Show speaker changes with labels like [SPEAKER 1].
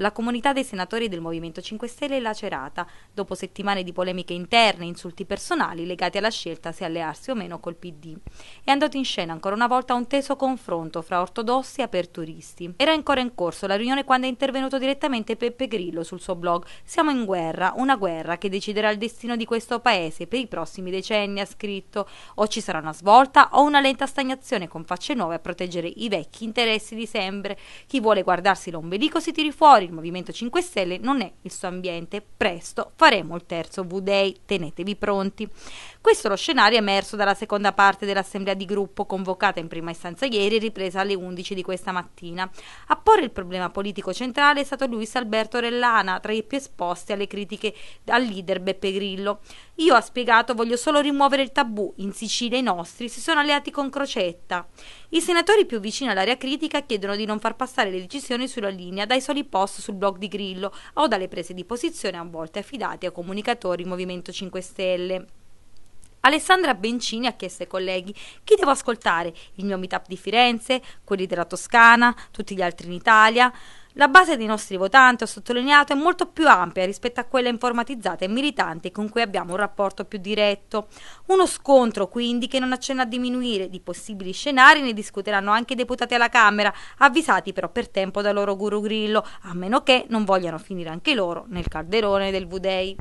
[SPEAKER 1] La comunità dei senatori del Movimento 5 Stelle è lacerata, dopo settimane di polemiche interne e insulti personali legati alla scelta se allearsi o meno col PD. È andato in scena ancora una volta un teso confronto fra ortodossi e aperturisti. Era ancora in corso la riunione quando è intervenuto direttamente Peppe Grillo sul suo blog Siamo in guerra, una guerra che deciderà il destino di questo paese per i prossimi decenni, ha scritto. O ci sarà una svolta o una lenta stagnazione con facce nuove a proteggere i vecchi interessi di sempre. Chi vuole guardarsi l'ombelico si tiri fuori, il Movimento 5 Stelle non è il suo ambiente, presto faremo il terzo V-Day, tenetevi pronti. Questo è lo scenario emerso dalla seconda parte dell'assemblea di gruppo convocata in prima istanza ieri e ripresa alle 11 di questa mattina. A porre il problema politico centrale è stato Luis Alberto Rellana, tra i più esposti alle critiche al leader Beppe Grillo. Io ha spiegato voglio solo rimuovere il tabù, in Sicilia i nostri si sono alleati con Crocetta. I senatori più vicini all'area critica chiedono di non far passare le decisioni sulla linea dai soli post sul blog di Grillo o dalle prese di posizione a volte affidate a comunicatori Movimento 5 Stelle. Alessandra Bencini ha chiesto ai colleghi chi devo ascoltare, il mio meetup di Firenze, quelli della Toscana, tutti gli altri in Italia. La base dei nostri votanti, ho sottolineato, è molto più ampia rispetto a quella informatizzata e militante con cui abbiamo un rapporto più diretto. Uno scontro, quindi, che non accenna a diminuire. Di possibili scenari ne discuteranno anche i deputati alla Camera, avvisati però per tempo dal loro guru Grillo, a meno che non vogliano finire anche loro nel calderone del Vudei.